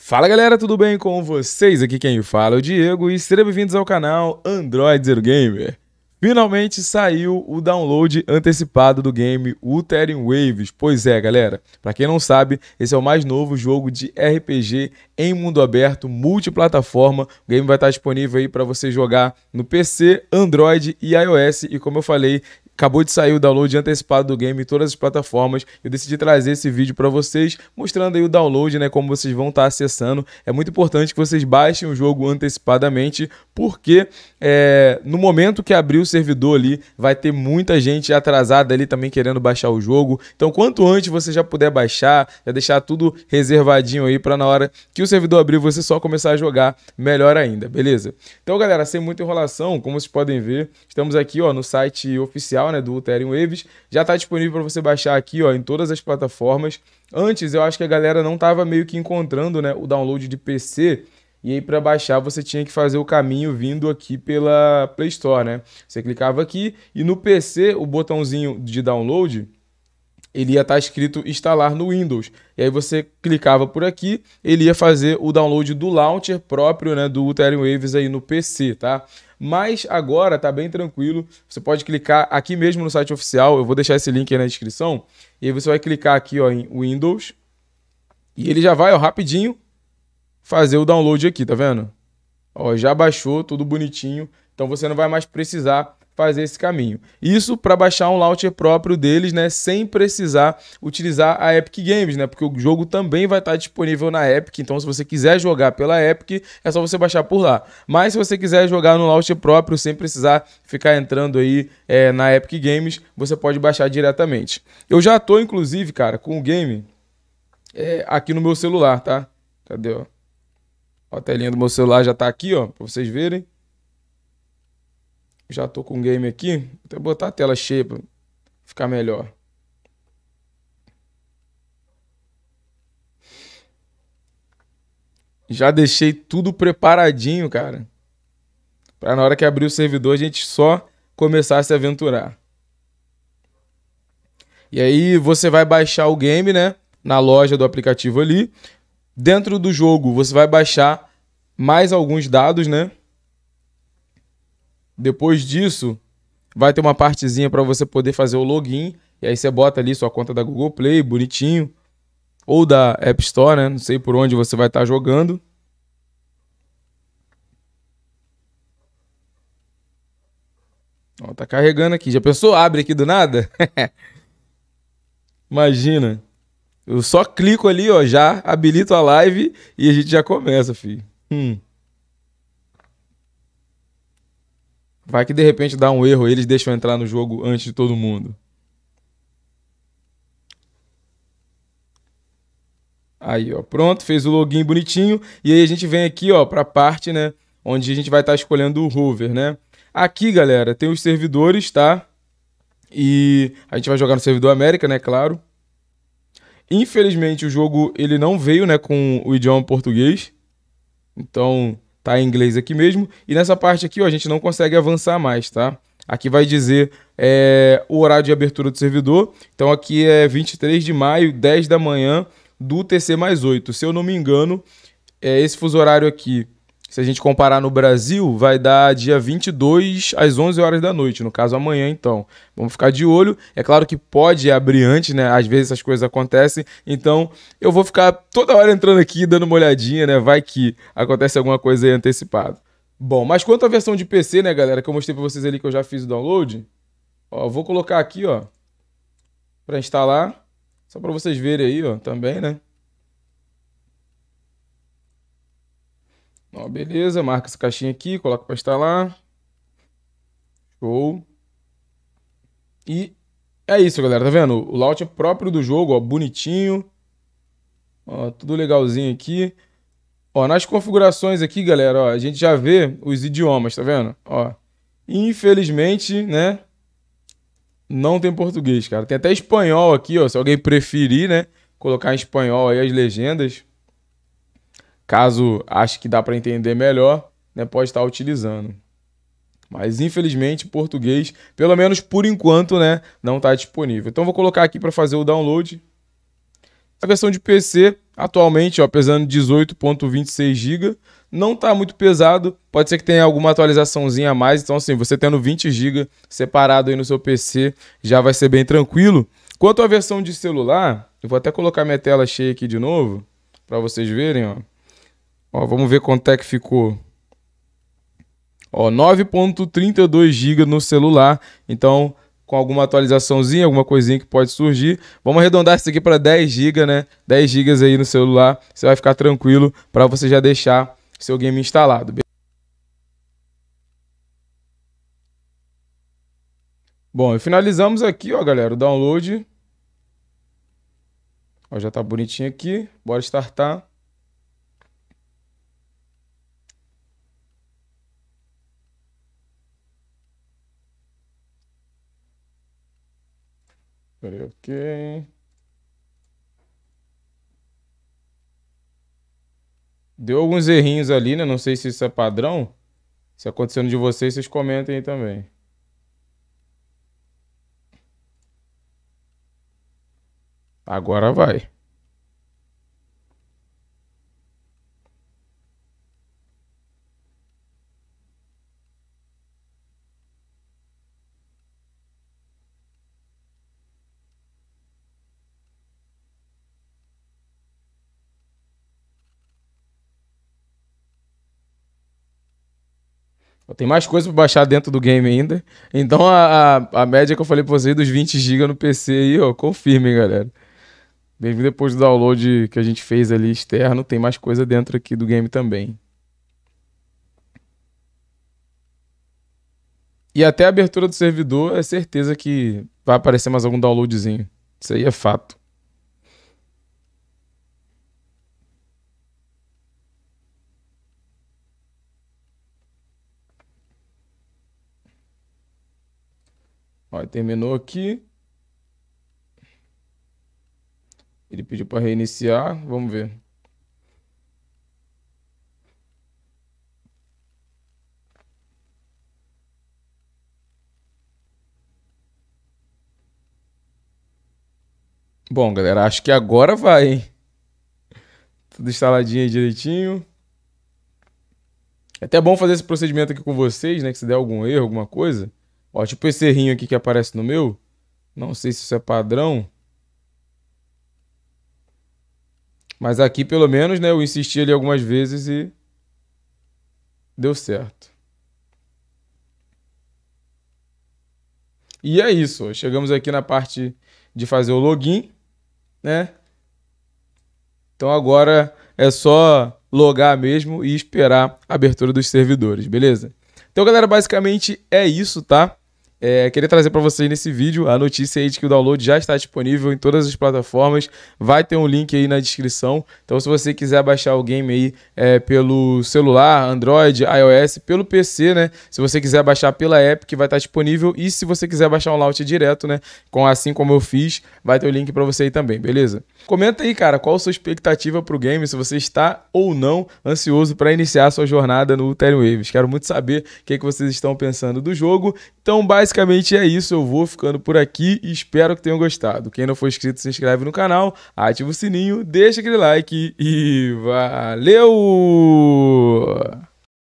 Fala galera, tudo bem com vocês? Aqui quem fala é o Diego e sejam bem-vindos ao canal Android Zero Gamer. Finalmente saiu o download antecipado do game Wuthering Waves. Pois é, galera, para quem não sabe, esse é o mais novo jogo de RPG em mundo aberto, multiplataforma. O game vai estar disponível aí para você jogar no PC, Android e iOS. E como eu falei, Acabou de sair o download antecipado do game em todas as plataformas. Eu decidi trazer esse vídeo para vocês, mostrando aí o download, né, como vocês vão estar tá acessando. É muito importante que vocês baixem o jogo antecipadamente, porque é, no momento que abrir o servidor ali, vai ter muita gente atrasada ali também querendo baixar o jogo. Então, quanto antes você já puder baixar, já deixar tudo reservadinho aí para na hora que o servidor abrir, você só começar a jogar, melhor ainda, beleza? Então, galera, sem muita enrolação, como vocês podem ver, estamos aqui ó, no site oficial oficial, né, do Ethereum Waves, já está disponível para você baixar aqui, ó, em todas as plataformas. Antes, eu acho que a galera não estava meio que encontrando, né, o download de PC, e aí para baixar você tinha que fazer o caminho vindo aqui pela Play Store, né? Você clicava aqui e no PC o botãozinho de download ele ia estar tá escrito instalar no Windows. E aí você clicava por aqui, ele ia fazer o download do launcher próprio, né, do Ethereum Waves aí no PC, tá? Mas agora tá bem tranquilo, você pode clicar aqui mesmo no site oficial, eu vou deixar esse link aí na descrição, e aí você vai clicar aqui, ó, em Windows, e ele já vai, ó, rapidinho fazer o download aqui, tá vendo? Ó, já baixou, tudo bonitinho, então você não vai mais precisar fazer esse caminho. Isso para baixar um launcher próprio deles, né, sem precisar utilizar a Epic Games, né, porque o jogo também vai estar tá disponível na Epic, então se você quiser jogar pela Epic, é só você baixar por lá. Mas se você quiser jogar no launcher próprio, sem precisar ficar entrando aí é, na Epic Games, você pode baixar diretamente. Eu já tô, inclusive, cara, com o game é, aqui no meu celular, tá? Cadê, ó? Ó, a telinha do meu celular já tá aqui, ó, para vocês verem. Já tô com o game aqui. Vou até botar a tela cheia pra ficar melhor. Já deixei tudo preparadinho, cara. Pra na hora que abrir o servidor a gente só começar a se aventurar. E aí você vai baixar o game, né? Na loja do aplicativo ali. Dentro do jogo você vai baixar mais alguns dados, né? Depois disso, vai ter uma partezinha para você poder fazer o login. E aí você bota ali sua conta da Google Play, bonitinho. Ou da App Store, né? Não sei por onde você vai estar tá jogando. Ó, tá carregando aqui. Já pensou? Abre aqui do nada? Imagina. Eu só clico ali, ó, já habilito a live e a gente já começa, filho. Hum. Vai que de repente dá um erro, eles deixam entrar no jogo antes de todo mundo. Aí, ó, pronto, fez o login bonitinho. E aí a gente vem aqui, ó, para a parte, né, onde a gente vai estar tá escolhendo o hover, né? Aqui, galera, tem os servidores, tá? E a gente vai jogar no servidor América, né, claro. Infelizmente o jogo ele não veio, né, com o idioma português. Então, tá? Em inglês aqui mesmo. E nessa parte aqui, ó, a gente não consegue avançar mais, tá? Aqui vai dizer é, o horário de abertura do servidor. Então aqui é 23 de maio, 10 da manhã do TC mais 8. Se eu não me engano, é, esse fuso horário aqui se a gente comparar no Brasil, vai dar dia 22 às 11 horas da noite, no caso amanhã então. Vamos ficar de olho. É claro que pode abrir antes, né? Às vezes essas coisas acontecem. Então, eu vou ficar toda hora entrando aqui dando uma olhadinha, né? Vai que acontece alguma coisa aí antecipada. Bom, mas quanto à versão de PC, né, galera, que eu mostrei para vocês ali que eu já fiz o download, ó, vou colocar aqui, ó, para instalar, só para vocês verem aí, ó, também, né? Ó, beleza, marca essa caixinha aqui, coloca para instalar. Show. E é isso, galera. Tá vendo? O layout é próprio do jogo, ó, bonitinho. Ó, tudo legalzinho aqui. Ó, nas configurações aqui, galera, ó, a gente já vê os idiomas, tá vendo? Ó, infelizmente, né, não tem português, cara. Tem até espanhol aqui, ó, se alguém preferir, né, colocar em espanhol aí as legendas. Caso ache que dá para entender melhor, né, pode estar tá utilizando. Mas infelizmente português, pelo menos por enquanto, né, não está disponível. Então vou colocar aqui para fazer o download. A versão de PC atualmente, ó, pesando 18.26 GB, não está muito pesado. Pode ser que tenha alguma atualizaçãozinha a mais. Então assim, você tendo 20 GB separado aí no seu PC, já vai ser bem tranquilo. Quanto à versão de celular, eu vou até colocar minha tela cheia aqui de novo para vocês verem, ó. Ó, vamos ver quanto é que ficou. Ó, 9.32 GB no celular. Então, com alguma atualizaçãozinha, alguma coisinha que pode surgir. Vamos arredondar isso aqui para 10 GB, né? 10 GB aí no celular. Você vai ficar tranquilo para você já deixar seu game instalado. Bom, e finalizamos aqui, ó, galera, o download. Ó, já tá bonitinho aqui. Bora startar. Peraí, ok. Deu alguns errinhos ali, né? Não sei se isso é padrão. Se acontecendo de vocês, vocês comentem aí também. Agora vai. Tem mais coisa pra baixar dentro do game ainda. Então a, a, a média que eu falei pra vocês dos 20 GB no PC aí, ó, confirmem, galera. Mesmo depois do download que a gente fez ali externo, tem mais coisa dentro aqui do game também. E até a abertura do servidor, é certeza que vai aparecer mais algum downloadzinho. Isso aí é fato. Ó, terminou aqui. Ele pediu para reiniciar. Vamos ver. Bom, galera, acho que agora vai, hein? Tudo instaladinho aí direitinho. É até bom fazer esse procedimento aqui com vocês, né? Que se der algum erro, alguma coisa, Ó, tipo esse errinho aqui que aparece no meu. Não sei se isso é padrão. Mas aqui, pelo menos, né, eu insisti ali algumas vezes e deu certo. E é isso. Ó. Chegamos aqui na parte de fazer o login, né? Então agora é só logar mesmo e esperar a abertura dos servidores, beleza? Então, galera, basicamente é isso, tá? É, queria trazer para vocês nesse vídeo a notícia aí de que o download já está disponível em todas as plataformas. Vai ter um link aí na descrição. Então, se você quiser baixar o game aí é, pelo celular, Android, iOS, pelo PC, né? Se você quiser baixar pela app, que vai estar disponível. E se você quiser baixar um launch direto, né? Com, assim como eu fiz, vai ter o link para você aí também, beleza? Comenta aí, cara, qual a sua expectativa para o game, se você está ou não ansioso para iniciar sua jornada no Ethereum Waves. Quero muito saber o que, é que vocês estão pensando do jogo. Então, basicamente é isso. Eu vou ficando por aqui e espero que tenham gostado. Quem não for inscrito, se inscreve no canal, ativa o sininho, deixa aquele like e valeu!